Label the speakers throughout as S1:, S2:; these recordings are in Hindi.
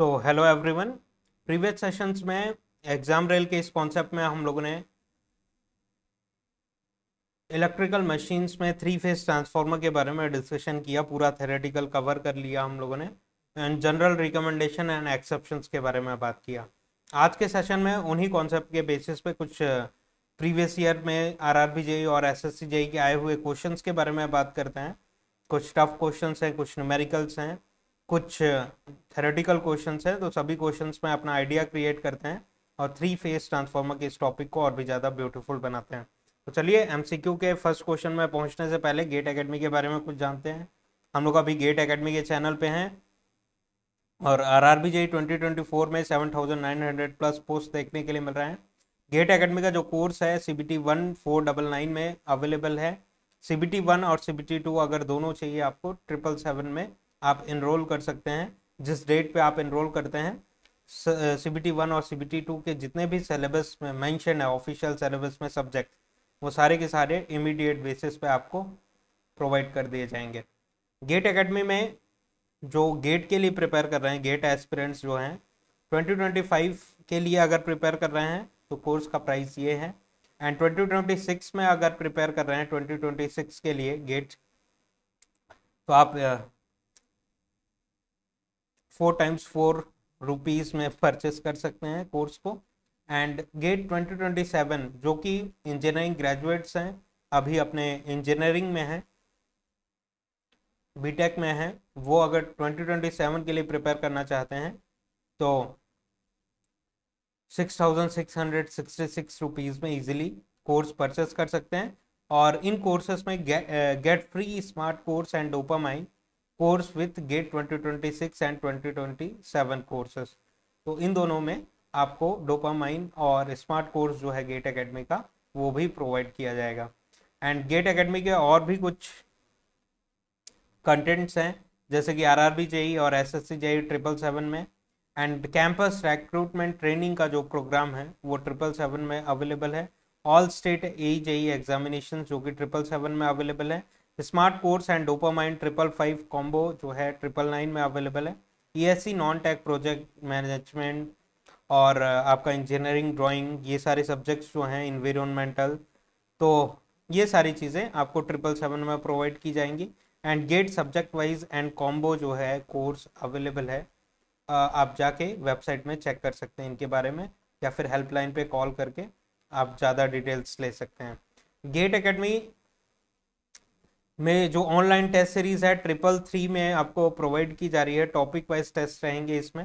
S1: तो हेलो एवरीवन प्रीवियस सेशंस में एग्जाम रेल के इस कॉन्सेप्ट में हम लोगों ने इलेक्ट्रिकल मशीन्स में थ्री फेज ट्रांसफार्मर के बारे में डिस्कशन किया पूरा थेरेटिकल कवर कर लिया हम लोगों ने and general recommendation and exceptions के बारे में बात किया आज के सेशन में उन्हीं कॉन्सेप्ट के बेसिस पे कुछ प्रीवियस uh, ईयर में आर आर बी और एस एस सी के आए हुए क्वेश्चन के बारे में बात करते हैं कुछ टफ क्वेश्चन हैं कुछ न्यूमेरिकल्स हैं कुछ थेरेटिकल क्वेश्चन हैं तो सभी क्वेश्चन में अपना आइडिया क्रिएट करते हैं और थ्री फेज ट्रांसफॉर्मर के इस टॉपिक को और भी ज़्यादा ब्यूटीफुल बनाते हैं तो चलिए एमसीक्यू के फर्स्ट क्वेश्चन में पहुंचने से पहले गेट एकेडमी के बारे में कुछ जानते हैं हम लोग अभी गेट अकेडमी के चैनल पर हैं और R R B G twenty twenty four में seven thousand nine hundred plus post देखने के लिए मिल रहे हैं गेट अकेडमी का जो कोर्स है C B T one four double nine में अवेलेबल है सी बी टी वन और सी बी टी टू अगर दोनों चाहिए आपको ट्रिपल सेवन में आप इनरोल कर सकते हैं जिस डेट पे आप इनरोल करते हैं सी बी टी वन और सी बी टी टू के जितने भी सिलेबस में मेंशन है ऑफिशियल सिलेबस में सब्जेक्ट वो सारे के सारे इमीडिएट बेसिस पे आपको प्रोवाइड कर दिए जाएंगे गेट एकेडमी में जो गेट के लिए प्रिपेयर कर रहे हैं गेट एस्पिरेंट्स जो हैं 2025 के लिए अगर प्रिपेयर कर रहे हैं तो कोर्स का प्राइस ये है एंड 2026 में अगर प्रिपेयर कर रहे हैं 2026 के लिए गेट तो आप फोर टाइम्स फोर रुपीज़ में परचेस कर सकते हैं कोर्स को एंड गेट 2027 जो कि इंजीनियरिंग ग्रेजुएट्स हैं अभी अपने इंजीनियरिंग में हैं बीटेक में हैं वो अगर 2027 के लिए प्रिपेयर करना चाहते हैं तो 6,666 रुपीस में इजीली कोर्स परचेस कर सकते हैं और इन कोर्सेस में GATE free smart course and ओपा mind course with GATE 2026 and 2027 courses तो इन दोनों में आपको डोपामाइन और स्मार्ट कोर्स जो है गेट एकेडमी का वो भी प्रोवाइड किया जाएगा एंड गेट एकेडमी के और भी कुछ कंटेंट्स हैं जैसे कि आरआरबी जेई e और एसएससी जेई ट्रिपल सेवन में एंड कैंपस रिक्रूटमेंट ट्रेनिंग का जो प्रोग्राम है वो ट्रिपल सेवन में अवेलेबल है all state A JE examination जो कि ट्रिपल सेवन में अवेलेबल है smart course and dopamine triple five combo जो है ट्रिपल नाइन में अवेलेबल है ESC non tech project management और आपका इंजीनियरिंग ड्राइंग ये सारे सब्जेक्ट्स जो हैं इन्वायरमेंटल तो ये सारी चीज़ें आपको ट्रिपल सेवन में प्रोवाइड की जाएंगी and GATE subject wise and combo जो है कोर्स अवेलेबल है आप जाके वेबसाइट में चेक कर सकते हैं इनके बारे में या फिर हेल्पलाइन पे कॉल करके आप ज़्यादा डिटेल्स ले सकते हैं गेट एकेडमी में जो ऑनलाइन टेस्ट सीरीज़ है ट्रिपल थ्री में आपको प्रोवाइड की जा रही है टॉपिक वाइज टेस्ट रहेंगे इसमें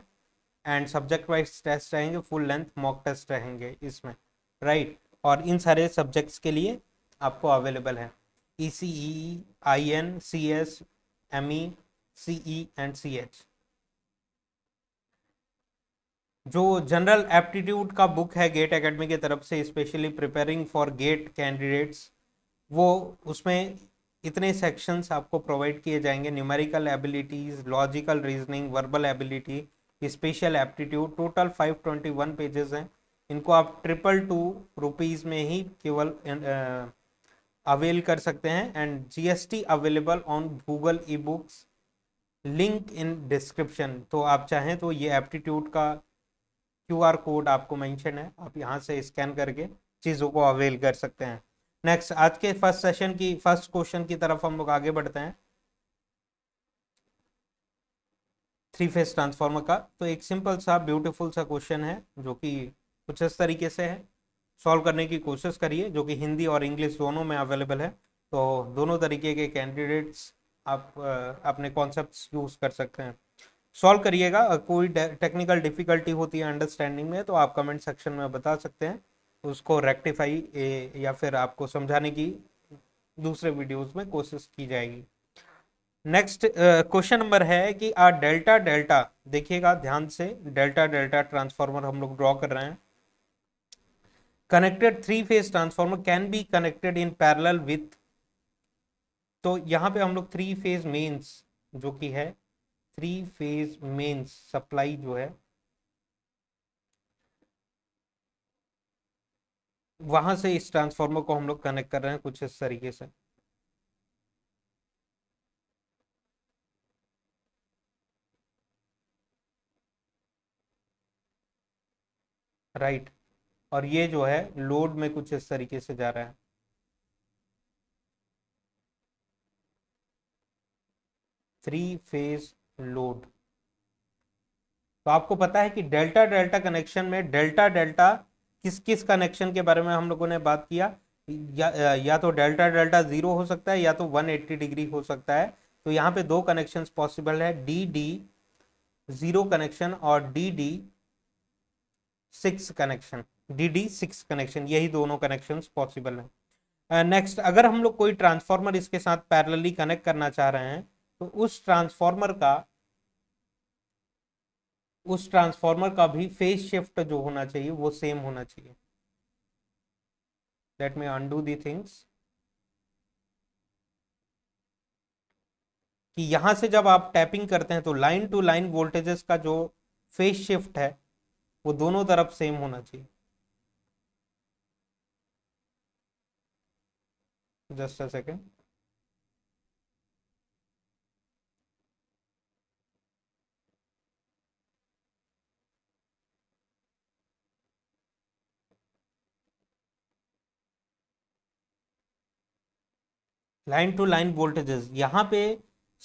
S1: एंड सब्जेक्ट वाइज टेस्ट रहेंगे फुल लेंथ मॉक टेस्ट रहेंगे इसमें राइट right? और इन सारे सब्जेक्ट्स के लिए आपको अवेलेबल है E C E I N C S M E C E and C H जो जनरल एप्टीट्यूड का बुक है गेट एकेडमी की तरफ से specially preparing for GATE candidates वो उसमें इतने सेक्शंस आपको प्रोवाइड किए जाएंगे numerical abilities logical reasoning verbal ability special aptitude total 521 pages हैं इनको आप ट्रिपल टू रुपीज़ में ही केवल अवेल कर सकते हैं and GST available on Google e books link in description तो आप चाहें तो ये एप्टीट्यूड का क्यूआर कोड आपको मेंशन है आप यहाँ से स्कैन करके चीज़ों को अवेल कर सकते हैं नेक्स्ट आज के फर्स्ट सेशन की फर्स्ट क्वेश्चन की तरफ हम लोग आगे बढ़ते हैं थ्री फेस ट्रांसफार्मर का तो एक सिंपल सा ब्यूटीफुल सा क्वेश्चन है जो कि कुछ इस तरीके से है सॉल्व करने की कोशिश करिए जो कि हिंदी और इंग्लिश दोनों में अवेलेबल है तो दोनों तरीके के कैंडिडेट्स आप अपने कॉन्सेप्ट यूज़ कर सकते हैं सॉल्व करिएगा कोई टेक्निकल डिफिकल्टी होती है अंडरस्टैंडिंग में तो आप कमेंट सेक्शन में बता सकते हैं उसको रेक्टिफाई या फिर आपको समझाने की दूसरे वीडियोस में कोशिश की जाएगी नेक्स्ट क्वेश्चन नंबर है कि आ डेल्टा डेल्टा देखिएगा ध्यान से डेल्टा डेल्टा ट्रांसफार्मर हम लोग ड्रॉ कर रहे हैं connected three phase transformer can be connected in parallel with तो यहाँ पे हम लोग थ्री फेज मेन्स जो कि है थ्री फेज मेन्स सप्लाई जो है वहां से इस ट्रांसफॉर्मर को हम लोग कनेक्ट कर रहे हैं कुछ इस तरीके से राइट right. और ये जो है लोड में कुछ इस तरीके से जा रहा है थ्री फेज लोड तो आपको पता है कि डेल्टा डेल्टा कनेक्शन में डेल्टा डेल्टा किस किस कनेक्शन के बारे में हम लोगों ने बात किया या, या तो डेल्टा डेल्टा ज़ीरो हो सकता है या तो 180 डिग्री हो सकता है तो यहाँ पे दो कनेक्शंस पॉसिबल है डी डी ज़ीरो कनेक्शन और D D six connection D D six connection यही दोनों कनेक्शन पॉसिबल है नेक्स्ट uh, अगर हम लोग कोई ट्रांसफार्मर इसके साथ पैरेलली कनेक्ट करना चाह रहे हैं तो उस ट्रांसफार्मर का उस ट्रांसफॉर्मर का भी फेज शिफ्ट जो होना चाहिए वो सेम होना चाहिए let me undo the things कि यहां से जब आप टैपिंग करते हैं तो लाइन टू लाइन वोल्टेजेस का जो फेस शिफ्ट है वो दोनों तरफ सेम होना चाहिए just a second line to line voltages यहाँ पे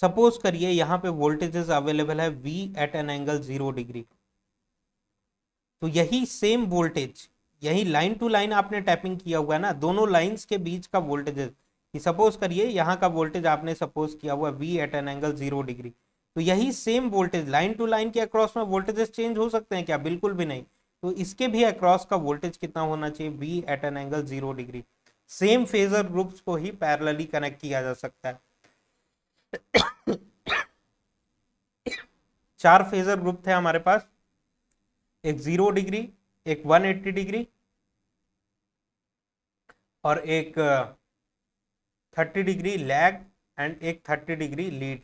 S1: सपोज करिए यहाँ पे वोल्टेजेस अवेलेबल है V at an angle zero degree तो यही सेम वोल्टेज यही लाइन टू लाइन आपने टैपिंग किया हुआ है ना दोनों लाइंस के बीच का वोल्टेजेस सपोज करिए यहाँ का वोल्टेज आपने सपोज किया हुआ V at an angle zero degree तो यही same voltage line to line के अक्रॉस में वोल्टेजेस चेंज हो सकते हैं क्या बिल्कुल भी नहीं तो इसके भी अक्रॉस का वोल्टेज कितना होना चाहिए V at an angle zero degree same phasor groups को ही पैरेलली कनेक्ट किया जा सकता है चार फेजर ग्रुप थे हमारे पास एक जीरो डिग्री एक वन एट्टी डिग्री और एक थर्टी डिग्री लैग एंड एक थर्टी डिग्री लीड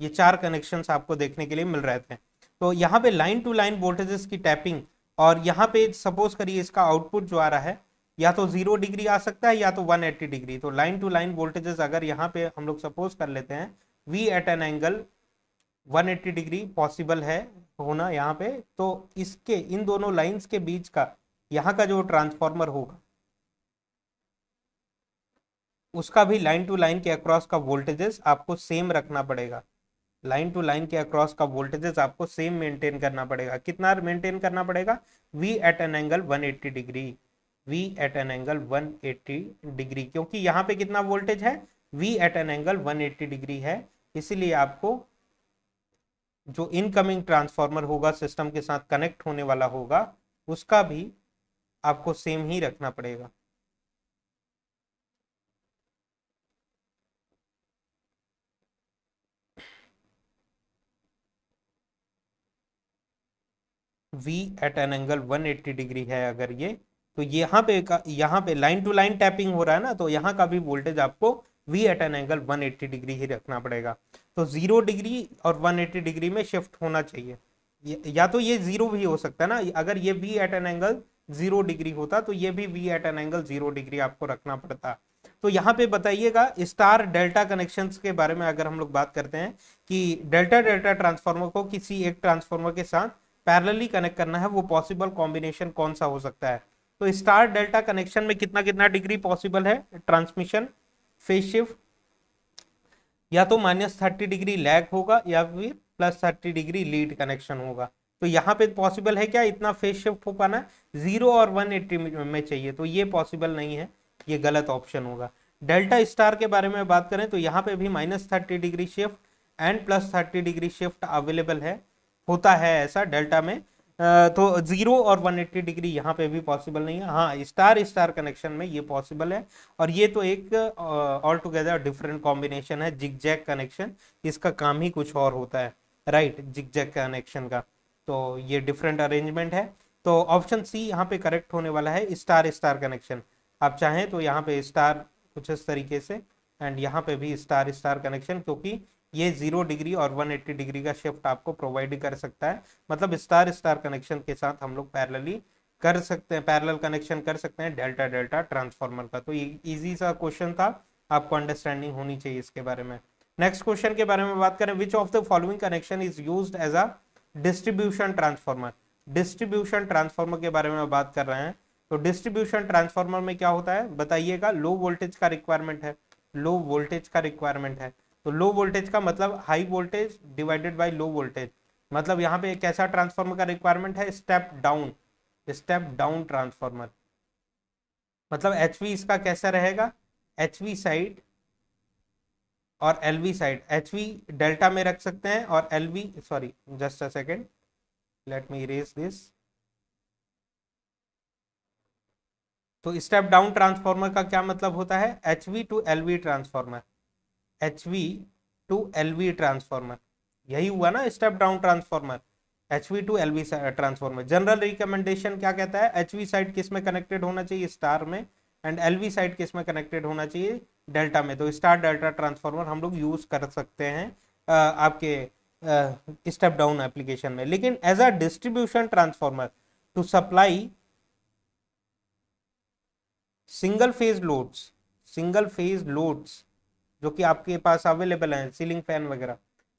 S1: ये चार कनेक्शंस आपको देखने के लिए मिल रहे थे तो यहाँ पे लाइन टू लाइन वोल्टेजेस की टैपिंग और यहाँ पे सपोज करिए इसका आउटपुट जो आ रहा है या तो जीरो डिग्री आ सकता है या तो 180 डिग्री तो लाइन टू लाइन वोल्टेजेस अगर यहाँ पे हम लोग सपोज कर लेते हैं V at an angle 180 degree possible है होना यहाँ पे तो इसके इन दोनों लाइंस के बीच का यहाँ का जो ट्रांसफॉर्मर होगा उसका भी लाइन टू लाइन के अक्रॉस का वोल्टेजेस आपको सेम रखना पड़ेगा लाइन टू लाइन के अक्रॉस का वोल्टेजेस आपको सेम मेंटेन करना पड़ेगा कितना मेंटेन करना पड़ेगा V at an angle 180 degree V at an angle 180 degree क्योंकि यहाँ पे कितना वोल्टेज है V at an angle 180 degree है इसीलिए आपको जो इनकमिंग ट्रांसफार्मर होगा सिस्टम के साथ कनेक्ट होने वाला होगा उसका भी आपको सेम ही रखना पड़ेगा V at an angle 180 degree है अगर ये तो यहाँ पे यहाँ पे लाइन टू लाइन टैपिंग हो रहा है ना तो यहाँ का भी वोल्टेज आपको V at an angle 180 degree ही रखना पड़ेगा तो जीरो डिग्री और 180 डिग्री में शिफ्ट होना चाहिए या तो ये जीरो भी हो सकता है ना अगर ये V at an angle zero degree होता तो ये भी V at an angle zero degree आपको रखना पड़ता तो यहाँ पे बताइएगा स्टार डेल्टा कनेक्शंस के बारे में अगर हम लोग बात करते हैं कि डेल्टा डेल्टा ट्रांसफार्मर को किसी एक ट्रांसफार्मर के साथ पैरेलली कनेक्ट करना है वो पॉसिबल कॉम्बिनेशन कौन सा हो सकता है तो स्टार डेल्टा कनेक्शन में कितना कितना डिग्री पॉसिबल है ट्रांसमिशन फेस शिफ्ट या तो माइनस थर्टी डिग्री लैग होगा या फिर plus thirty degree lead connection होगा तो यहाँ पे पॉसिबल है क्या इतना फेस शिफ्ट हो पाना जीरो और वन एट्टी में चाहिए तो ये पॉसिबल नहीं है ये गलत ऑप्शन होगा डेल्टा स्टार के बारे में बात करें तो यहाँ पे भी minus thirty degree shift and plus thirty degree shift available है होता है ऐसा डेल्टा में तो ज़ीरो और 180 डिग्री यहाँ पे भी पॉसिबल नहीं है हाँ स्टार स्टार कनेक्शन में ये पॉसिबल है और ये तो एक ऑल टुगेदर डिफरेंट कॉम्बिनेशन है जिग जैक कनेक्शन इसका काम ही कुछ और होता है राइट जिग जैक कनेक्शन का तो ये डिफरेंट अरेंजमेंट है तो ऑप्शन सी यहाँ पे करेक्ट होने वाला है स्टार स्टार कनेक्शन आप चाहें तो यहाँ पे स्टार कुछ इस तरीके से एंड यहाँ पे भी स्टार स्टार कनेक्शन क्योंकि ये जीरो डिग्री और 180 डिग्री का शिफ्ट आपको प्रोवाइड कर सकता है मतलब स्टार स्टार कनेक्शन के साथ हम लोग पैरेलली कर सकते हैं पैरेलल कनेक्शन कर सकते हैं डेल्टा डेल्टा ट्रांसफार्मर का तो ये इजी सा क्वेश्चन था आपको अंडरस्टैंडिंग होनी चाहिए इसके बारे में नेक्स्ट क्वेश्चन के बारे में बात करें which of the following connection is use as a distribution transformer distribution transformer के बारे में बात कर रहे हैं तो डिस्ट्रीब्यूशन ट्रांसफॉर्मर में क्या होता है बताइएगा लो वोल्टेज का रिक्वायरमेंट है लो वोल्टेज का रिक्वायरमेंट है तो लो वोल्टेज का मतलब high voltage divided by low voltage मतलब यहाँ पे कैसा ट्रांसफार्मर का रिक्वायरमेंट है step down step down transformer मतलब एच इसका कैसा रहेगा एच साइड और L V side H delta में रख सकते हैं और L V sorry just a second let me erase this तो स्टेप डाउन ट्रांसफार्मर का क्या मतलब होता है H V to L V transformer H V to L V transformer यही हुआ ना step down transformer H V to L V transformer general recommendation क्या कहता है एच वी साइड किस में कनेक्टेड होना चाहिए स्टार में एंड एल वी साइड किस में कनेक्टेड होना चाहिए डेल्टा में तो स्टार डेल्टा ट्रांसफॉर्मर हम लोग यूज़ कर सकते हैं आ, आपके स्टेप डाउन एप्लीकेशन में लेकिन as a distribution transformer to supply single phase loads single phase loads जो कि आपके पास अवेलेबल हैं सीलिंग फैन वगैरह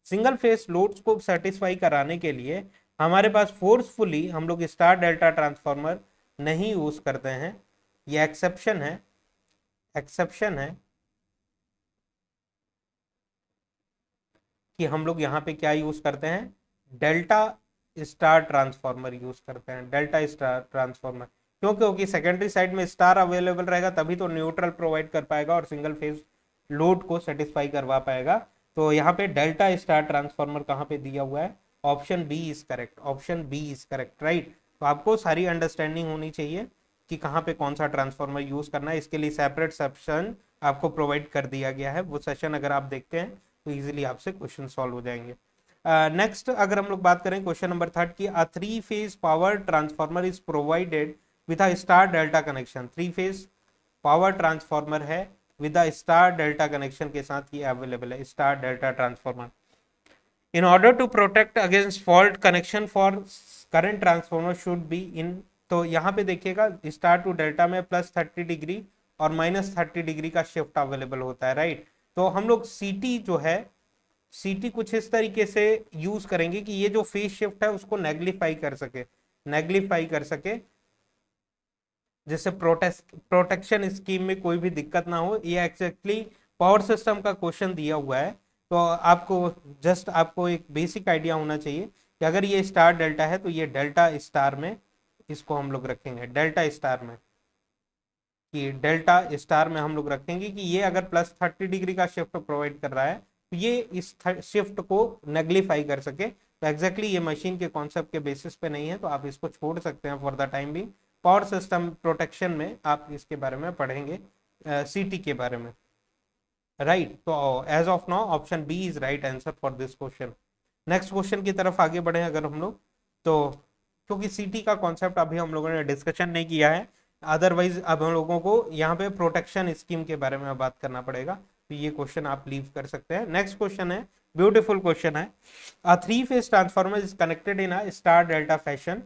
S1: सिंगल फेस लोड्स को सेटिस्फाई कराने के लिए हमारे पास फोर्सफुली हम लोग स्टार डेल्टा ट्रांसफार्मर नहीं यूज़ करते हैं ये एक्सेप्शन है एक्सेप्शन है कि हम लोग यहाँ पे क्या यूज़ करते हैं डेल्टा स्टार ट्रांसफार्मर यूज़ करते हैं डेल्टा स्टार ट्रांसफार्मर क्यों क्योंकि सेकेंडरी साइड में स्टार अवेलेबल रहेगा तभी तो न्यूट्रल प्रोवाइड कर पाएगा और सिंगल फेज लोड को सेटिस्फाई करवा पाएगा तो यहाँ पे डेल्टा स्टार ट्रांसफार्मर कहाँ पे दिया हुआ है option B is correct option B is correct right तो आपको सारी अंडरस्टैंडिंग होनी चाहिए कि कहाँ पे कौन सा ट्रांसफार्मर यूज करना है इसके लिए सेपरेट सेप्शन आपको प्रोवाइड कर दिया गया है वो सेशन अगर आप देखते हैं तो ईजिली आपसे क्वेश्चन सॉल्व हो जाएंगे नेक्स्ट uh, अगर हम लोग बात करें क्वेश्चन नंबर थर्ड की a three phase power transformer is provided with a star delta connection three phase power transformer है with the star delta connection के साथ ही अवेलेबल है star delta transformer in order to protect against fault connection for current transformer should be in तो यहाँ पे देखिएगा स्टार टू डेल्टा में प्लस थर्टी डिग्री और माइनस थर्टी डिग्री का शिफ्ट अवेलेबल होता है राइट right? तो हम लोग सीटी जो है सीटी कुछ इस तरीके से यूज करेंगे कि ये जो फेस शिफ्ट है उसको नेग्लीफाई कर सके नेग्लीफाई कर सके जिससे प्रोटेक्शन स्कीम में कोई भी दिक्कत ना हो ये एक्जैक्टली पावर सिस्टम का क्वेश्चन दिया हुआ है तो आपको जस्ट आपको एक बेसिक आइडिया होना चाहिए कि अगर ये स्टार डेल्टा है तो ये डेल्टा स्टार में इसको हम लोग रखेंगे डेल्टा स्टार में कि डेल्टा स्टार में हम लोग रखेंगे कि ये अगर प्लस थर्टी डिग्री का शिफ्ट प्रोवाइड कर रहा है तो ये इस शिफ्ट को नेग्लीफाई कर सके तो एग्जैक्टली exactly ये मशीन के कॉन्सेप्ट के बेसिस पे नहीं है तो आप इसको छोड़ सकते हैं फॉर द टाइम भी पावर सिस्टम प्रोटेक्शन में आप इसके बारे में पढ़ेंगे सीटी के बारे में राइट तो as of now option B is right answer for this question next question की तरफ आगे बढ़े अगर हम लोग तो क्योंकि सीटी का कॉन्सेप्ट अभी हम लोगों ने डिस्कशन नहीं किया है अदरवाइज अब हम लोगों को यहाँ पे प्रोटेक्शन स्कीम के बारे में बात करना पड़ेगा तो ये क्वेश्चन आप लीव कर सकते हैं नेक्स्ट क्वेश्चन है ब्यूटीफुल क्वेश्चन है a three phase transformer is connected in a star delta fashion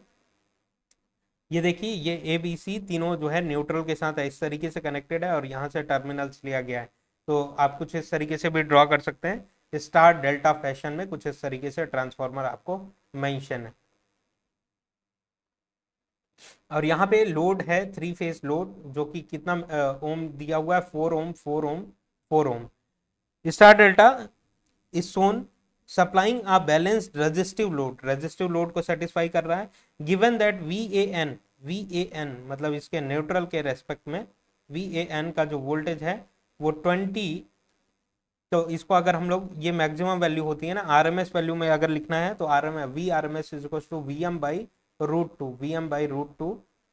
S1: ये देखिए ये ए बी सी तीनों जो है न्यूट्रल के साथ इस तरीके से कनेक्टेड है और यहाँ से टर्मिनल्स लिया गया है तो आप कुछ इस तरीके से भी ड्रॉ कर सकते हैं स्टार डेल्टा फैशन में कुछ इस तरीके से ट्रांसफार्मर आपको मैंशन है और यहाँ पे लोड है थ्री फेज लोड जो कि कितना ओम दिया हुआ है four ohm four ohm four ohm star delta is shown supplying a balanced resistive load resistive load को सेटिस्फाई कर रहा है given that V A N V A N मतलब इसके न्यूट्रल के रेस्पेक्ट में वी ए एन का जो वोल्टेज है वो ट्वेंटी तो इसको अगर हम लोग ये मैक्सिमम वैल्यू होती है ना आर एम एस वैल्यू में अगर लिखना है तो R M S V R M S is equal to V M by root two V M by root two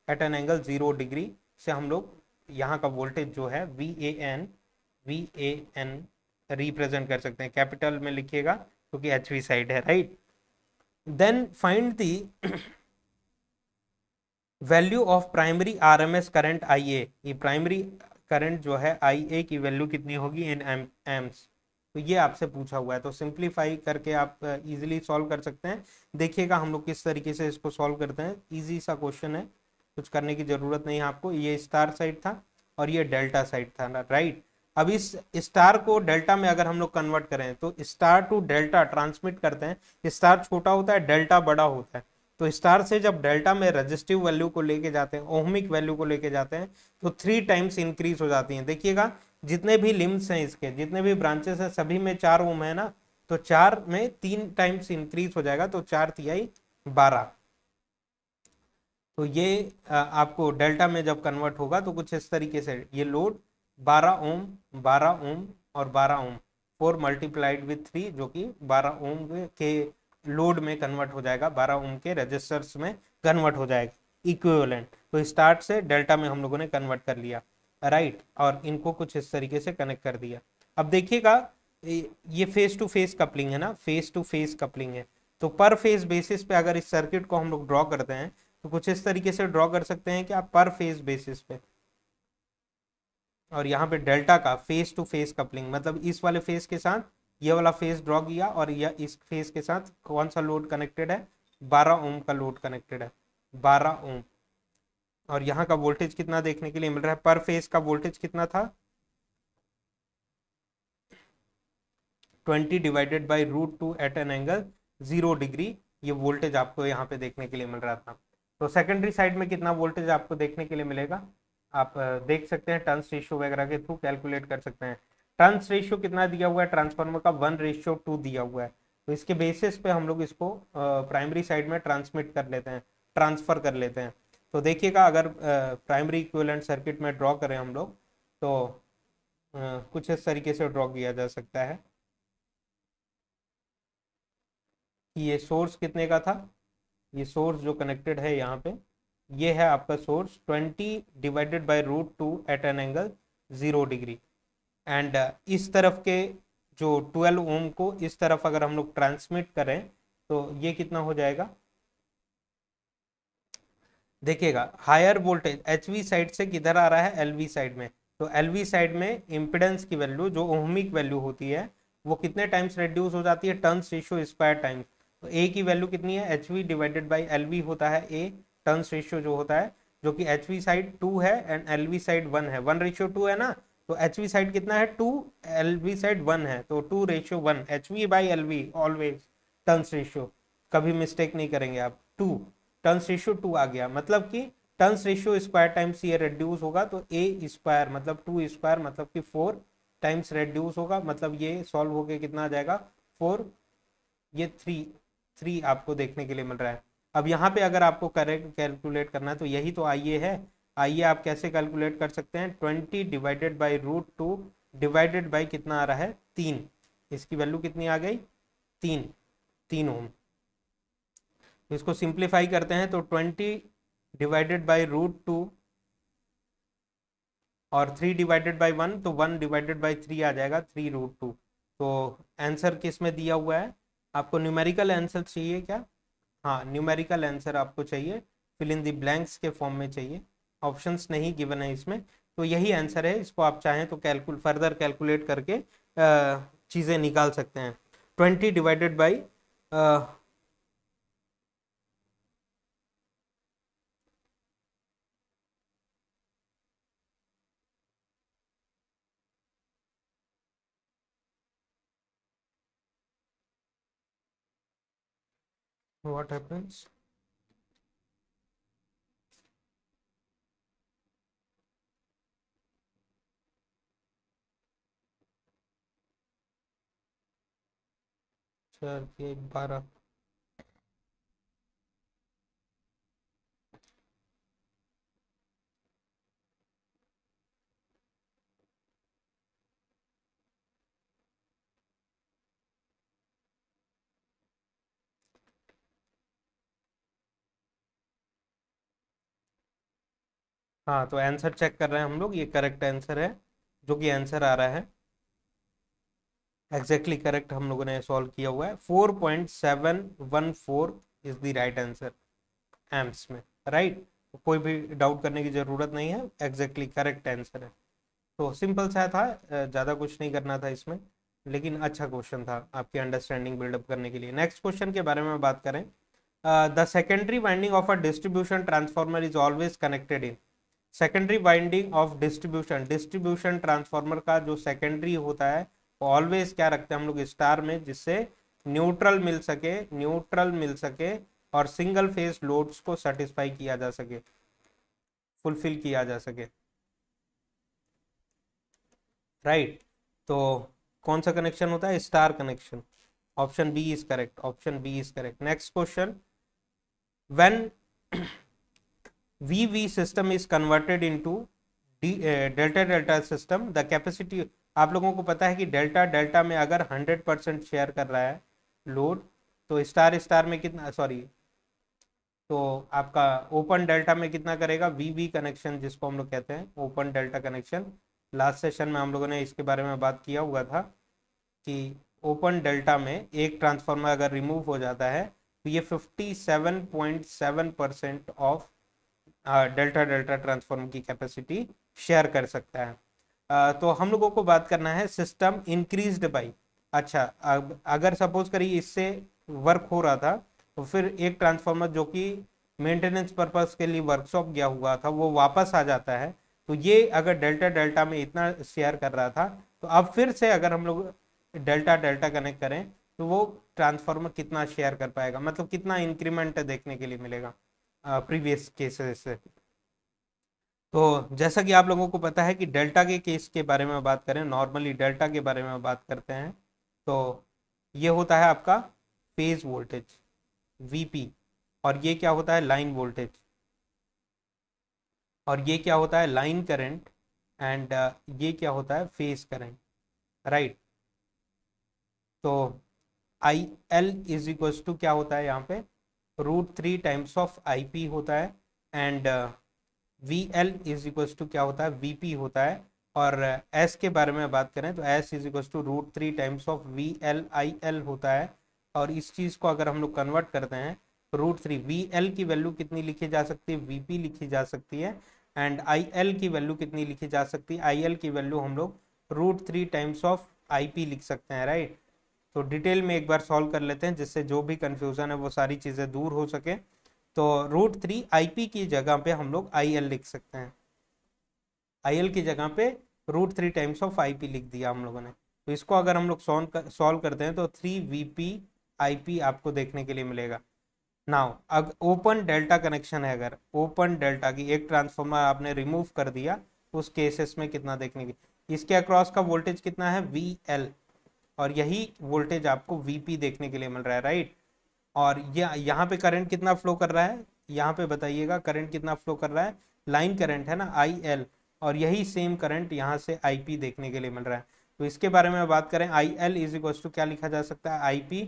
S1: at an angle zero degree से हम लोग यहाँ का वोल्टेज जो है V A N V A N represent कर सकते हैं कैपिटल में लिखिएगा क्योंकि एच वी साइड है right then find the value of primary R M S current I A ये प्राइमरी करंट जो है आई ए की वैल्यू कितनी होगी इन एम एम्स तो ये आपसे पूछा हुआ है तो सिंप्लीफाई करके आप इजीली सॉल्व कर सकते हैं देखिएगा हम लोग किस तरीके से इसको सॉल्व करते हैं इजी सा क्वेश्चन है कुछ करने की ज़रूरत नहीं है आपको ये स्टार साइड था और ये डेल्टा साइड था ना राइट अब इस स्टार को डेल्टा में अगर हम लोग कन्वर्ट करें तो स्टार टू डेल्टा ट्रांसमिट करते हैं स्टार छोटा होता है डेल्टा बड़ा होता है तो स्टार से जब डेल्टा में रजिस्टिव वैल्यू को लेके जाते हैं ओहमिक वैल्यू को लेके जाते हैं तो थ्री टाइम्स इंक्रीज हो जाती है देखिएगा जितने भी लिम्स हैं इसके जितने भी ब्रांचेस हैं सभी में चार ओम है ना तो चार में तीन टाइम्स इंक्रीज हो जाएगा तो चार तिहाई बारह तो ये आपको डेल्टा में जब कन्वर्ट होगा तो कुछ इस तरीके से ये लोड बारह ओम बारह ओम और बारह ohm four multiplied with three जो कि बारह ओम के लोड में कन्वर्ट हो जाएगा बारह ओम के रजिस्टर्स में कन्वर्ट हो जाएगा इक्विवेलेंट तो स्टार्ट से डेल्टा में हम लोगों ने कन्वर्ट कर लिया राइट right, और इनको कुछ इस तरीके से कनेक्ट कर दिया अब देखिएगा ये फेस टू फेस कपलिंग है ना फेस टू फेस कपलिंग है तो पर फेस बेसिस पे अगर इस सर्किट को हम लोग ड्रॉ करते हैं तो कुछ इस तरीके से ड्रॉ कर सकते हैं कि आप पर फेस बेसिस पे और यहाँ पे डेल्टा का फेस टू फेस कपलिंग मतलब इस वाले फेस के साथ ये वाला फेस ड्रॉ किया और यह इस फेस के साथ कौन सा लोड कनेक्टेड है बारह ओम का लोड कनेक्टेड है बारह ओम और यहाँ का वोल्टेज कितना देखने के लिए मिल रहा है पर फेस का वोल्टेज कितना था twenty divided by root two at an angle zero degree ये वोल्टेज आपको यहाँ पे देखने के लिए मिल रहा था तो सेकेंडरी साइड में कितना वोल्टेज आपको देखने के लिए मिलेगा आप देख सकते हैं टर्न्स रेशियो वगैरह के थ्रू कैलकुलेट कर सकते हैं टर्न्स रेशियो कितना दिया हुआ है ट्रांसफार्मर का वन रेशियो टू दिया हुआ है तो इसके बेसिस पे हम लोग इसको प्राइमरी साइड में ट्रांसमिट कर लेते हैं ट्रांसफ़र कर लेते हैं तो देखिएगा अगर प्राइमरी इक्विवेलेंट सर्किट में ड्रॉ करें हम लोग तो आ, कुछ इस तरीके से ड्रॉ किया जा सकता है कि ये सोर्स कितने का था ये सोर्स जो कनेक्टेड है यहाँ पे ये है आपका source 20 divided by root two at an angle zero degree and uh, इस तरफ के जो 12 ओम को इस तरफ अगर हम लोग ट्रांसमिट करें तो ये कितना हो जाएगा देखिएगा हायर वोल्टेज एच साइड से किधर आ रहा है एल साइड में तो एल साइड में इम्पिडेंस की वैल्यू जो ओहमिक वैल्यू होती है वो कितने टाइम्स रिड्यूस हो जाती है टर्न्स रेशियो स्क्वायर टाइम्स तो ए की वैल्यू कितनी है H V divided by L होता है ए टर्न्स रेशियो जो होता है जो कि एच साइड टू है एंड एल साइड वन है वन रेशियो टू है ना तो एच साइड कितना है टू एल साइड वन है तो two ratio one H V by L always turns ratio कभी मिस्टेक नहीं करेंगे आप टू टर्न्स रेशियो टू आ गया मतलब कि टर्न्स रेशियो स्क्वायर टाइम्स ये रेड्यूस होगा तो ए स्क्वायर मतलब टू स्क्वायर मतलब कि फोर टाइम्स रेड्यूस होगा मतलब ये सॉल्व होके कितना आ जाएगा फोर ये थ्री थ्री आपको देखने के लिए मिल रहा है अब यहाँ पे अगर आपको करेक्ट कैलकुलेट करना है तो यही तो आइए है आइए आप कैसे कैलकुलेट कर सकते हैं twenty divided by root two divided by कितना आ रहा है तीन इसकी वैल्यू कितनी आ गई तीन तीन ओम इसको सिंप्लीफाई करते हैं तो twenty divided by root two और थ्री डिवाइडेड बाई वन तो वन डिवाइडेड बाई थ्री आ जाएगा थ्री रूट टू तो आंसर किस में दिया हुआ है आपको न्यूमेरिकल आंसर चाहिए क्या हाँ न्यूमेरिकल आंसर आपको चाहिए फिल इन दी ब्लैंक्स के फॉर्म में चाहिए ऑप्शन नहीं गिवन है इसमें तो यही आंसर है इसको आप चाहें तो कैलकुल फर्दर कैलकुलेट करके चीज़ें निकाल सकते हैं twenty divided by what happens चल एक बारह हाँ तो आंसर चेक कर रहे हैं हम लोग ये करेक्ट आंसर है जो कि आंसर आ रहा है एग्जैक्टली exactly करेक्ट हम लोगों ने सॉल्व किया हुआ है four point seven one four is the right answer amps में राइट right? तो कोई भी डाउट करने की ज़रूरत नहीं है एग्जैक्टली करेक्ट आंसर है तो सिंपल सा था ज़्यादा कुछ नहीं करना था इसमें लेकिन अच्छा क्वेश्चन था आपकी अंडरस्टैंडिंग बिल्डअप करने के लिए नेक्स्ट क्वेश्चन के बारे में बात करें the secondary winding of a distribution transformer is always connected in secondary winding of distribution distribution transformer का जो सेकेंडरी होता है वो ऑलवेज क्या रखते हैं हम लोग स्टार में जिससे न्यूट्रल मिल सके न्यूट्रल मिल सके और सिंगल फेज लोड्स को सेटिस्फाई किया जा सके फुलफिल किया जा सके राइट right. तो कौन सा कनेक्शन होता है star connection option B is correct option B is correct next question when VV system is converted into D, uh, delta delta system. The capacity आप लोगों को पता है कि डेल्टा डेल्टा में अगर 100 परसेंट शेयर कर रहा है लोड तो स्टार स्टार में कितना सॉरी तो आपका ओपन डेल्टा में कितना करेगा वी वी कनेक्शन जिसको हम लोग कहते हैं open delta connection last session में हम लोगों ने इसके बारे में बात किया हुआ था कि ओपन डेल्टा में एक ट्रांसफार्मर अगर रिमूव हो जाता है तो ये 57.7 percent of delta delta transform की कैपेसिटी शेयर कर सकता है uh, तो हम लोगों को बात करना है सिस्टम इंक्रीज्ड बाई अच्छा अब अगर सपोज करिए इससे वर्क हो रहा था तो फिर एक ट्रांसफार्मर जो कि मेंटेनेंस पर्पज के लिए वर्कशॉप गया हुआ था वो वापस आ जाता है तो ये अगर डेल्टा डेल्टा में इतना शेयर कर रहा था तो अब फिर से अगर हम लोग डेल्टा डेल्टा कनेक्ट करें तो वो ट्रांसफार्मर कितना शेयर कर पाएगा मतलब कितना इंक्रीमेंट देखने के लिए मिलेगा प्रीवियस केसेस तो जैसा कि आप लोगों को पता है कि डेल्टा के केस के बारे में बात करें नॉर्मली डेल्टा के बारे में बात करते हैं तो ये होता है आपका फेज वोल्टेज वीपी और ये क्या होता है लाइन वोल्टेज और ये क्या होता है लाइन करंट एंड ये क्या होता है फेज करंट राइट तो I L is equals to क्या होता है यहाँ पे root three times of I P होता है and V L is equals to क्या होता है वी पी होता है और एस uh, के बारे में बात करें तो S is equals to root three times of V L I L होता है और इस चीज़ को अगर हम लोग कन्वर्ट करते हैं रूट थ्री वी एल की वैल्यू कितनी लिखी जा सकती है वी पी लिखी जा सकती है एंड आई एल की वैल्यू कितनी लिखी जा सकती है आई एल की वैल्यू हम लोग root three times of I P लिख सकते हैं राइट तो डिटेल में एक बार सॉल्व कर लेते हैं जिससे जो भी कन्फ्यूज़न है वो सारी चीज़ें दूर हो सके तो रूट थ्री आई की जगह पे हम लोग आई लिख सकते हैं आई की जगह पे root three times of I लिख दिया हम लोगों ने तो इसको अगर हम लोग सॉल्व कर, सॉल्व करते हैं तो three V P I P आपको देखने के लिए मिलेगा नाउ अब ओपन डेल्टा कनेक्शन है अगर ओपन डेल्टा की एक ट्रांसफॉर्मर आपने रिमूव कर दिया उस केसेस में कितना देखने की इसके अक्रॉस का वोल्टेज कितना है वी एल और यही वोल्टेज आपको वीपी देखने के लिए मिल रहा है राइट और यह यहाँ पे करंट कितना फ्लो कर रहा है यहाँ पे बताइएगा करंट कितना फ्लो कर रहा है लाइन करंट है ना आई एल और यही सेम करंट यहाँ से आई पी देखने के लिए मिल रहा है तो इसके बारे में बात करें I L is equal to क्या लिखा जा सकता है I P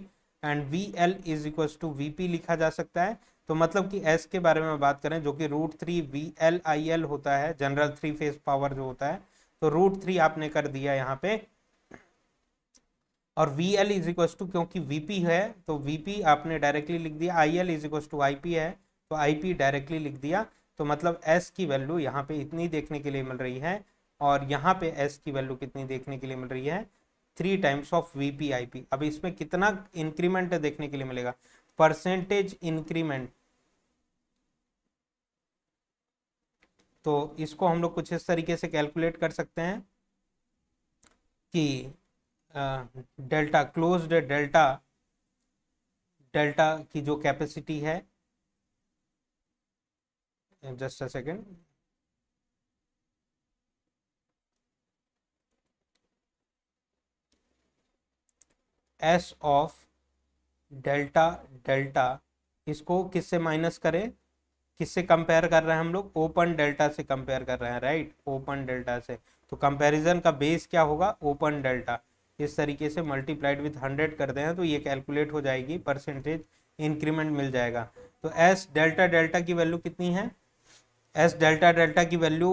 S1: and V L is equal to V P लिखा जा सकता है तो मतलब कि एस के बारे में बात करें जो कि root three V L I L होता है जनरल थ्री फेज पावर जो होता है तो रूट थ्री आपने कर दिया यहाँ पे और V L is equal to क्योंकि वीपी है तो वीपी आपने डायरेक्टली लिख दिया I L is equal to I P है तो आई पी डायरेक्टली लिख दिया तो मतलब एस की वैल्यू यहाँ पे इतनी देखने के लिए मिल रही है और यहाँ पे एस की वैल्यू कितनी देखने के लिए मिल रही है three times of V P I P अब इसमें कितना इंक्रीमेंट देखने के लिए मिलेगा परसेंटेज इंक्रीमेंट तो इसको हम लोग कुछ इस तरीके से कैलकुलेट कर सकते हैं कि डेल्टा क्लोज्ड डेल्टा डेल्टा की जो कैपेसिटी है just a second S of delta delta इसको किससे माइनस करें किससे कंपेयर कर रहे हैं हम लोग ओपन डेल्टा से कंपेयर कर रहे हैं राइट ओपन डेल्टा से तो कंपैरिजन का बेस क्या होगा ओपन डेल्टा इस तरीके से मल्टीप्लाइड विथ हंड्रेड कर दें तो ये कैलकुलेट हो जाएगी परसेंटेज इंक्रीमेंट मिल जाएगा तो एस डेल्टा डेल्टा की वैल्यू कितनी है एस डेल्टा डेल्टा की वैल्यू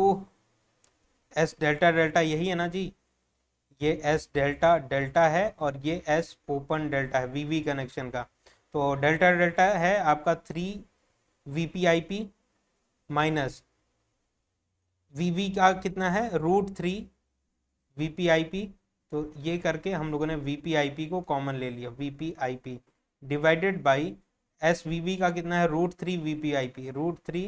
S1: एस डेल्टा डेल्टा यही है ना जी ये एस डेल्टा डेल्टा है और ये एस ओपन डेल्टा है वी वी कनेक्शन का तो डेल्टा डेल्टा है आपका three V P I P minus V V का कितना है root three V P I P तो ये करके हम लोगों ने वी पी आई पी को कॉमन ले लिया V P I P divided by S V V का कितना है root three V P I P root three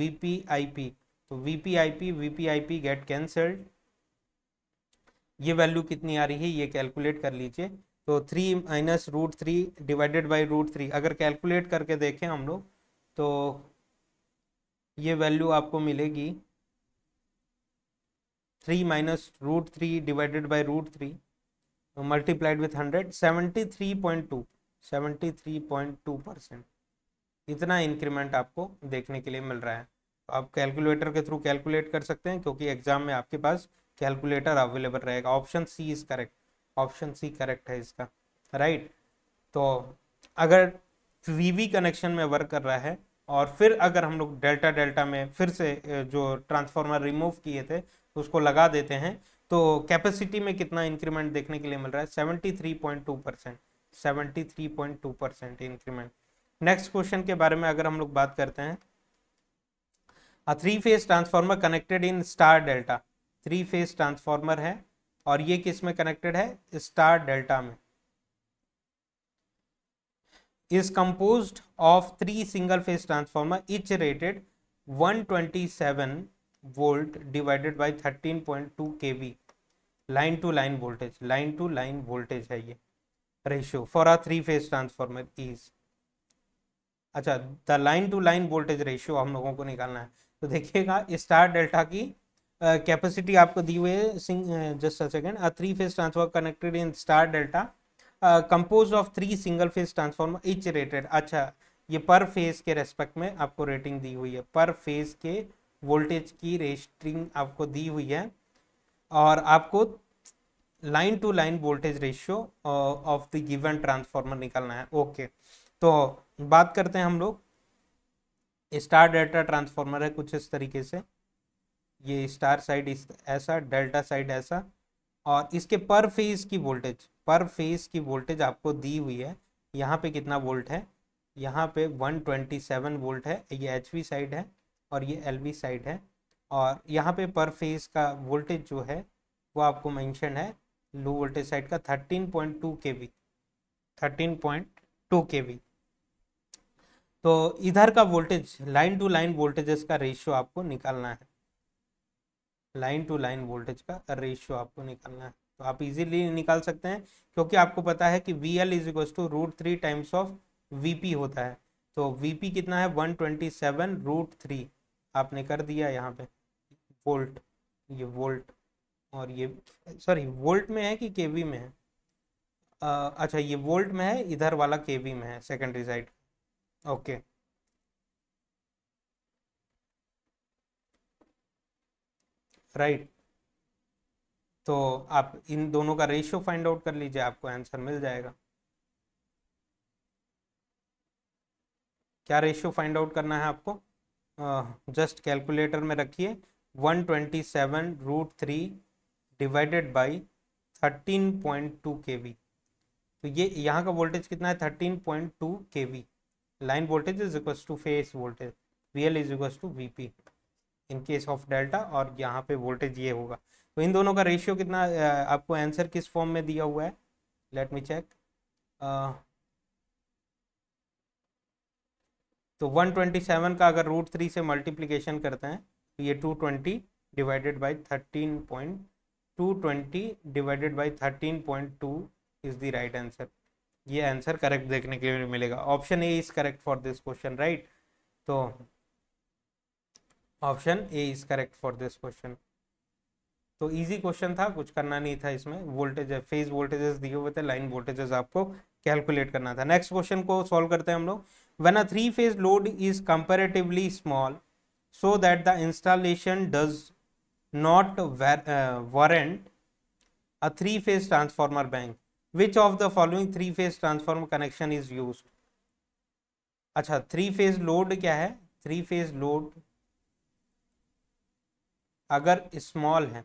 S1: V P I P तो V P I P V P I P get cancelled ये वैल्यू कितनी आ रही है ये कैलकुलेट कर लीजिए तो three minus root three divided by root three अगर कैलकुलेट करके देखें हम लोग तो ये वैल्यू आपको मिलेगी three three minus root divided by root three multiplied with hundred seventy three point two seventy three point two percent इतना इंक्रीमेंट आपको देखने के लिए मिल रहा है तो आप कैलकुलेटर के थ्रू कैलकुलेट कर सकते हैं क्योंकि एग्जाम में आपके पास कैलकुलेटर अवेलेबल रहेगा option C is correct option C correct है इसका राइट right? तो अगर वीवी कनेक्शन में वर्क कर रहा है और फिर अगर हम लोग डेल्टा डेल्टा में फिर से जो ट्रांसफार्मर रिमूव किए थे उसको लगा देते हैं तो कैपेसिटी में कितना इंक्रीमेंट देखने के लिए मिल रहा है seventy three point two percent seventy three point two percent increment next question के बारे में अगर हम लोग बात करते हैं a three phase transformer connected in star delta three phase transformer है और ये किस में कनेक्टेड है स्टार डेल्टा में is composed of three single phase transformer each rated 127 volt divided by 13.2 kV line to line voltage line to line voltage है ये ratio for a three phase transformer is अच्छा the line to line voltage ratio हम लोगों को निकालना है तो देखिएगा स्टार डेल्टा की कैपेसिटी uh, आपको दी हुई है सिंग just a second a three phase transformer connected in star delta compose of three single phase transformer each rated अच्छा ये पर फेज के रेस्पेक्ट में आपको रेटिंग दी हुई है पर फेज के वोल्टेज की रेस्टिंग आपको दी हुई है और आपको line to line voltage ratio of the given transformer निकालना है ओके okay. तो बात करते हैं हम लोग स्टार डेल्टा ट्रांसफॉर्मर है कुछ इस तरीके से ये स्टार साइड ऐसा डेल्टा साइड ऐसा और इसके पर फेज की वोल्टेज पर फेज की वोल्टेज आपको दी हुई है यहाँ पे कितना वोल्ट है यहाँ पे 127 वोल्ट है ये एच साइड है और ये एल साइड है और यहाँ पे पर फेज का वोल्टेज जो है वो आपको मेंशन है लो वोल्टेज साइड का 13.2 point two K V thirteen point two K V तो इधर का voltage line to line voltages का रेशियो आपको निकालना है लाइन टू लाइन वोल्टेज का रेशियो आपको निकालना है तो आप इजीली निकाल सकते हैं क्योंकि आपको पता है कि V L is equal to root three times of V P होता है तो वी पी कितना है one twenty seven root three आपने कर दिया यहाँ पे वोल्ट ये वोल्ट और ये सॉरी वोल्ट में है कि के वी में है आ, अच्छा ये वोल्ट में है इधर वाला के वी में है सेकेंडरी साइड ओके राइट तो आप इन दोनों का रेशियो फाइंड आउट कर लीजिए आपको आंसर मिल जाएगा क्या रेशियो फाइंड आउट करना है आपको जस्ट uh, कैलकुलेटर में रखिए 127 twenty seven root three divided by thirteen point two K V तो ये यहाँ का वोल्टेज कितना है thirteen point two K V line voltage is equal to phase voltage V L is equal to V P in case of delta और यहाँ पे वोल्टेज ये होगा तो इन दोनों का रेशियो कितना आपको आंसर किस फॉर्म में दिया हुआ है लेट मी चेक तो 127 का अगर रूट थ्री से मल्टीप्लीकेशन करते हैं तो ये 220 divided by 13.220 divided by 13.2 is the right answer ये आंसर करेक्ट देखने के लिए मिलेगा option A is correct for this question right तो option A is correct for this question तो इजी क्वेश्चन था कुछ करना नहीं था इसमें वोल्टेज फेज वोल्टेजेस दिए हुए थे लाइन वोल्टेजेस आपको कैलकुलेट करना था नेक्स्ट क्वेश्चन को सॉल्व करते हैं हम लोग when a three phase load is comparatively small so that the installation does not warrant a three phase transformer bank which of the following three phase transformer connection is use अच्छा थ्री फेज लोड क्या है थ्री फेज लोड अगर स्मॉल है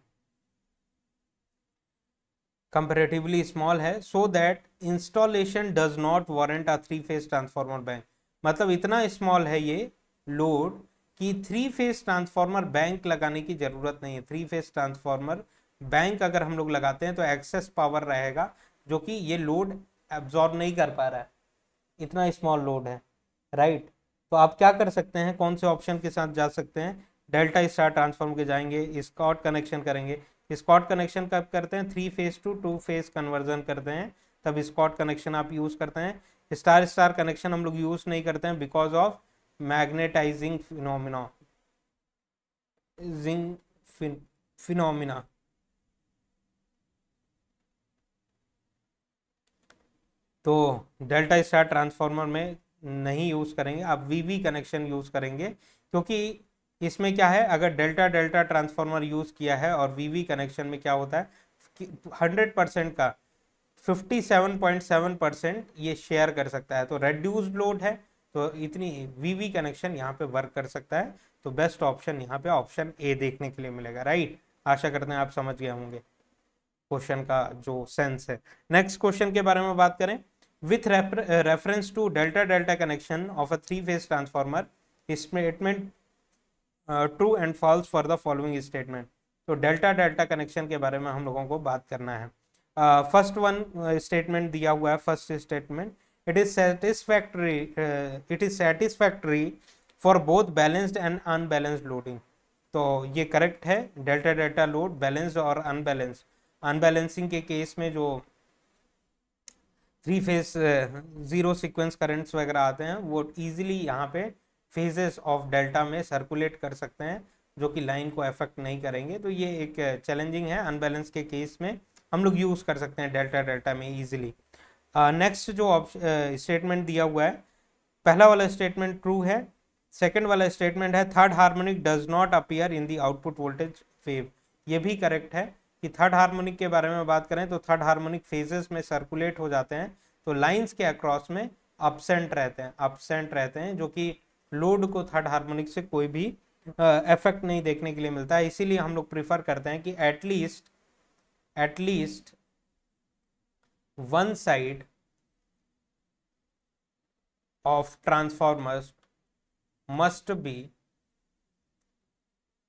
S1: कंपेरेटिवली स्मॉल है so that installation does not warrant a three phase transformer bank मतलब इतना स्मॉल है ये लोड कि थ्री फेज ट्रांसफार्मर बैंक लगाने की ज़रूरत नहीं है थ्री फेज ट्रांसफार्मर बैंक अगर हम लोग लगाते हैं तो एक्सेस पावर रहेगा जो कि ये लोड एब्जॉर्ब नहीं कर पा रहा है इतना स्मॉल लोड है राइट तो आप क्या कर सकते हैं कौन से ऑप्शन के साथ जा सकते हैं डेल्टा स्टार ट्रांसफॉर्म के जाएंगे स्कॉट कनेक्शन करेंगे स्कॉट कनेक्शन कब करते हैं three phase to two phase conversion करते हैं तब स्कॉट कनेक्शन आप यूज़ करते हैं स्टार स्टार कनेक्शन हम लोग यूज़ नहीं करते हैं बिकॉज ऑफ मैग्नेटाइजिंग फिनोमिना जिंग फिनोमिना तो डेल्टा स्टार ट्रांसफार्मर में नहीं यूज़ करेंगे आप वीवी कनेक्शन यूज़ करेंगे क्योंकि इसमें क्या है अगर डेल्टा डेल्टा ट्रांसफार्मर यूज़ किया है और वीवी कनेक्शन में क्या होता है हंड्रेड परसेंट का fifty seven point seven percent ये शेयर कर सकता है तो रेड्यूज लोड है तो इतनी वीवी कनेक्शन यहाँ पे वर्क कर सकता है तो बेस्ट ऑप्शन यहाँ पे ऑप्शन ए देखने के लिए मिलेगा राइट आशा करते हैं आप समझ गए होंगे क्वेश्चन का जो सेंस है नेक्स्ट क्वेश्चन के बारे में बात करें with reference to delta delta connection of a three phase transformer statement true and false for the following statement तो डेल्टा डेल्टा कनेक्शन के बारे में हम लोगों को बात करना है फर्स्ट वन स्टेटमेंट दिया हुआ है first statement it is satisfactory it is satisfactory for both balanced and unbalanced loading तो ये करेक्ट है डेल्टा डेल्टा लोड बैलेंस्ड और अनबैलेंस्ड अनबैलेंसिंग के केस में जो three phase zero sequence currents वगैरह आते हैं वो इजीली यहाँ पे फेजेस ऑफ डेल्टा में सर्कुलेट कर सकते हैं जो कि लाइन को अफेक्ट नहीं करेंगे तो ये एक चैलेंजिंग uh, है अनबैलेंस के केस में हम लोग यूज़ कर सकते हैं डेल्टा डेल्टा में ईजिली नेक्स्ट uh, जो स्टेटमेंट uh, दिया हुआ है पहला वाला स्टेटमेंट ट्रू है सेकेंड वाला स्टेटमेंट है third harmonic does not appear in the output voltage फेव ये भी करेक्ट है कि थर्ड हार्मोनिक के बारे में बात करें तो थर्ड हार्मोनिक फेजेस में सर्कुलेट हो जाते हैं तो लाइन्स के अक्रॉस में अपसेंट रहते हैं अपसेंट रहते हैं जो कि लोड को थर्ड हार्मोनिक से कोई भी इफेक्ट नहीं देखने के लिए मिलता है इसीलिए हम लोग प्रीफर करते हैं कि at least at least one side of transformers must be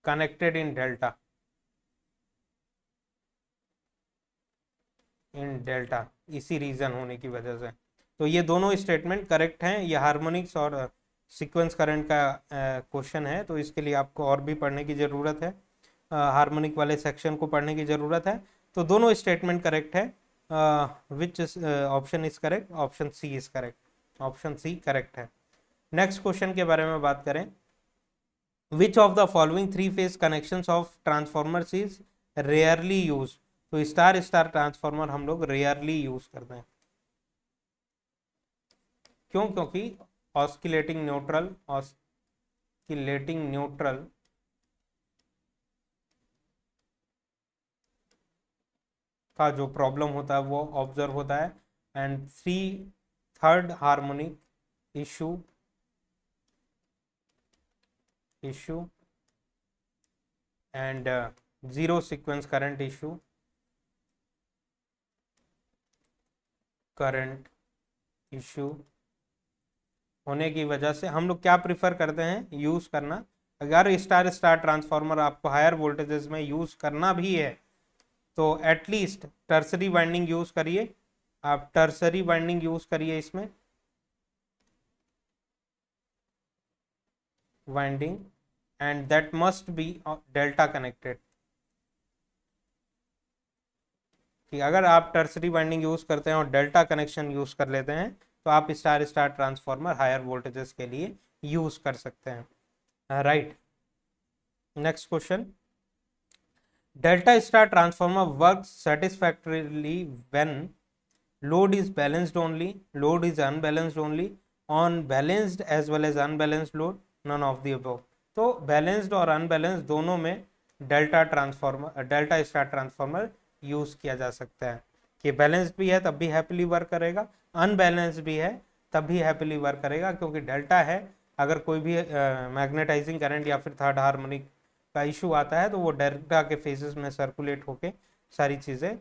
S1: connected in delta in delta इसी रीजन होने की वजह से तो ये दोनों स्टेटमेंट करेक्ट हैं ये हार्मोनिक्स और सीक्वेंस करंट का क्वेश्चन है तो इसके लिए आपको और भी पढ़ने की ज़रूरत है हार्मोनिक वाले सेक्शन को पढ़ने की ज़रूरत है तो दोनों स्टेटमेंट करेक्ट है which option is correct option C is correct option C correct है नेक्स्ट क्वेश्चन के बारे में बात करें which of the following three phase connection of transformers is rarely use तो स्टार स्टार ट्रांसफॉर्मर हम लोग रेयरली यूज करते हैं क्यों क्योंकि ऑस्किलेटिंग न्यूट्रल ऑस्किलेटिंग न्यूट्रल का जो प्रॉब्लम होता है वो ऑब्जर्व होता है and three third harmonic issue issue and zero sequence current issue current issue होने की वजह से हम लोग क्या प्रिफर करते हैं यूज़ करना अगर स्टार स्टार ट्रांसफार्मर आपको हायर वोल्टेजेस में यूज़ करना भी है तो एटलीस्ट टर्सरी वाइंडिंग यूज़ करिए आप टर्सरी वाइंडिंग यूज़ करिए इसमें winding and that must be delta connected कि अगर आप टर्सरी वाइंडिंग यूज़ करते हैं और डेल्टा कनेक्शन यूज़ कर लेते हैं तो आप star star transformer higher voltages के लिए यूज कर सकते हैं हाँ, right next question delta star transformer work satisfactorily when load is balanced only load is unbalanced only on balanced as well as unbalanced load none of the above तो बैलेंस्ड और अनबैलेंस्ड दोनों में delta transformer delta star transformer use किया जा सकता है कि बैलेंस भी है तब भी हैप्पीली वर्क करेगा अनबैलेंस भी है तब भी हैप्पीली वर्क करेगा क्योंकि डेल्टा है अगर कोई भी मैग्नेटाइजिंग करंट या फिर थर्ड हार्मोनिक का इशू आता है तो वो डेल्टा के फेजेस में सर्कुलेट होके सारी चीज़ें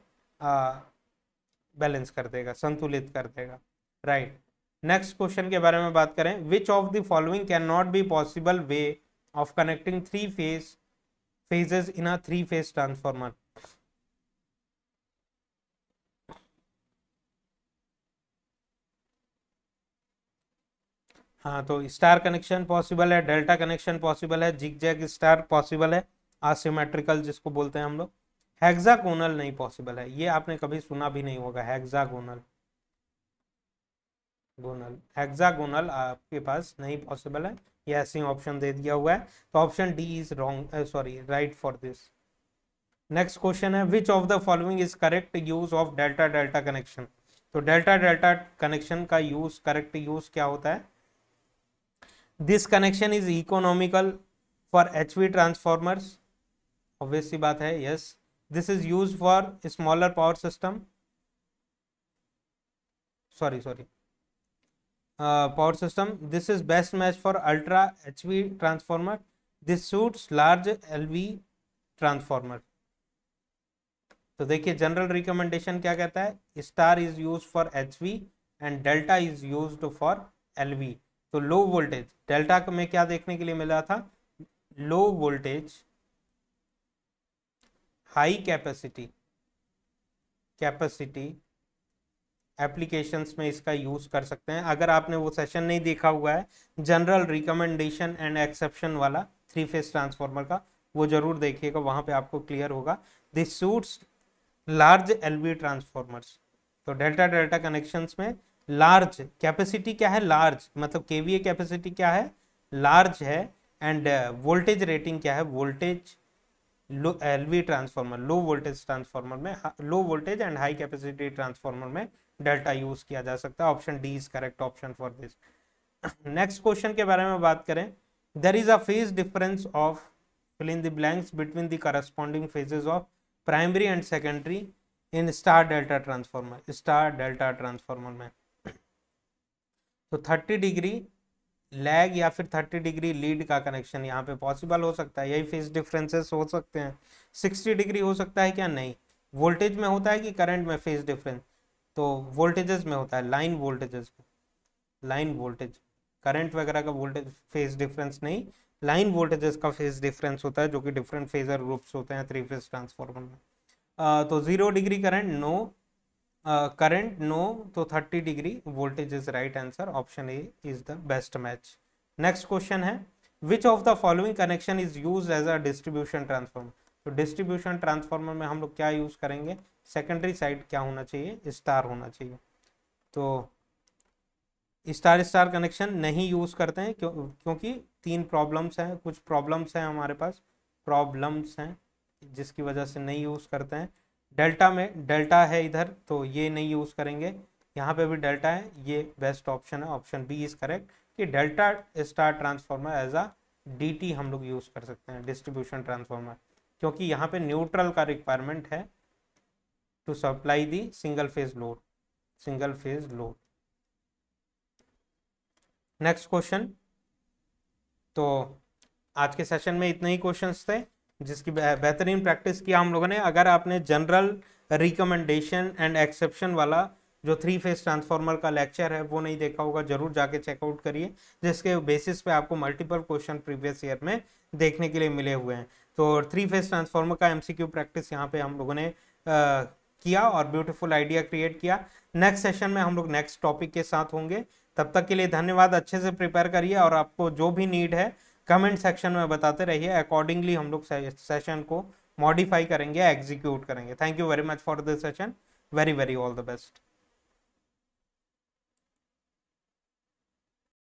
S1: बैलेंस कर देगा संतुलित कर देगा राइट नेक्स्ट क्वेश्चन के बारे में बात करें which of the following can not be possible way of connecting three phase phases in a three phase transformer हाँ तो स्टार कनेक्शन पॉसिबल है डेल्टा कनेक्शन पॉसिबल है जिग जैग स्टार पॉसिबल है आसिमेट्रिकल जिसको बोलते हैं हम लोग हेक्सागोनल नहीं पॉसिबल है ये आपने कभी सुना भी नहीं होगा हेक्सागोनल गोनल हेक्सागोनल आपके पास नहीं पॉसिबल है ये ऐसे ऑप्शन दे दिया हुआ है तो option D is wrong sorry right for this next question है which of the following is correct use of delta delta connection तो डेल्टा डेल्टा कनेक्शन का यूज करेक्ट यूज क्या होता है this connection is economical for H V transformers obvious सी बात है yes this is use for smaller power system sorry sorry power system this is best match for ultra H V transformer this suits large L V transformer तो देखिए जनरल रिकमेंडेशन क्या कहता है star is use for H V and delta is use for L V तो लो वोल्टेज डेल्टा में क्या देखने के लिए मिला था low voltage high capacity capacity applications में इसका यूज़ कर सकते हैं अगर आपने वो सेशन नहीं देखा हुआ है जनरल रिकमेंडेशन एंड एक्सेप्शन वाला थ्री फेज ट्रांसफार्मर का वो ज़रूर देखिएगा वहां पे आपको क्लियर होगा this suits large L V transformers तो डेल्टा डेल्टा कनेक्शंस में लार्ज कैपेसिटी क्या है लार्ज मतलब केवीए कैपेसिटी क्या है लार्ज है एंड वोल्टेज रेटिंग क्या है voltage low L V transformer low voltage transformer में low voltage and high capacity transformer में डेल्टा यूज किया जा सकता है option D is correct option for this next question के बारे में बात करें there is a phase difference of filling the blanks between between the corresponding phases of primary and secondary in star delta transformer star delta में तो 30 डिग्री लैग या फिर 30 डिग्री लीड का कनेक्शन यहाँ पे पॉसिबल हो सकता है यही फेज डिफरेंसेस हो सकते हैं 60 डिग्री हो सकता है क्या नहीं वोल्टेज में होता है कि करंट में फेज डिफरेंस तो वोल्टेजेस में होता है लाइन वोल्टेजेस में लाइन वोल्टेज करंट वगैरह का वोल्टेज फेज डिफरेंस नहीं लाइन वोल्टेजेस का फेज डिफरेंस होता है जो कि डिफरेंट फेजर ग्रुप्स होते हैं थ्री फेज ट्रांसफॉर्मर में तो zero degree current no current uh, no तो thirty degree voltage is right answer option A is the best match next question है which of the following connection is use as a distribution transformer तो डिस्ट्रीब्यूशन ट्रांसफॉर्मर में हम लोग क्या यूज करेंगे सेकेंडरी साइड क्या होना चाहिए स्टार होना चाहिए तो स्टार स्टार कनेक्शन नहीं यूज करते हैं क्यों क्योंकि तीन प्रॉब्लम्स हैं कुछ प्रॉब्लम्स हैं हमारे पास प्रॉब्लम्स हैं जिसकी वजह से नहीं यूज करते हैं डेल्टा में डेल्टा है इधर तो ये नहीं यूज़ करेंगे यहाँ पे भी डेल्टा है ये बेस्ट ऑप्शन है ऑप्शन बी इज़ करेक्ट कि delta star transformer as a D हम लोग यूज़ कर सकते हैं डिस्ट्रीब्यूशन ट्रांसफार्मर क्योंकि यहाँ पे न्यूट्रल का रिक्वायरमेंट है to supply the single phase load single phase load next question तो आज के सेशन में इतने ही क्वेश्चंस थे जिसकी बेहतरीन प्रैक्टिस किया हम लोगों ने अगर आपने जनरल रिकमेंडेशन एंड एक्सेप्शन वाला जो थ्री फेज ट्रांसफार्मर का लेक्चर है वो नहीं देखा होगा जरूर जाके चेकआउट करिए जिसके बेसिस पे आपको मल्टीपल क्वेश्चन प्रीवियस ईयर में देखने के लिए मिले हुए हैं तो थ्री फेज ट्रांसफार्मर का एमसीक्यू प्रैक्टिस यहाँ पे हम लोगों ने आ, किया और ब्यूटीफुल आइडिया क्रिएट किया नेक्स्ट सेशन में हम लोग नेक्स्ट टॉपिक के साथ होंगे तब तक के लिए धन्यवाद अच्छे से प्रिपेयर करिए और आपको जो भी नीड है कमेंट सेक्शन में बताते रहिए अकॉर्डिंगली हम लोग सेशन को मॉडिफाई करेंगे एग्जीक्यूट करेंगे thank you very much for this session very very all the best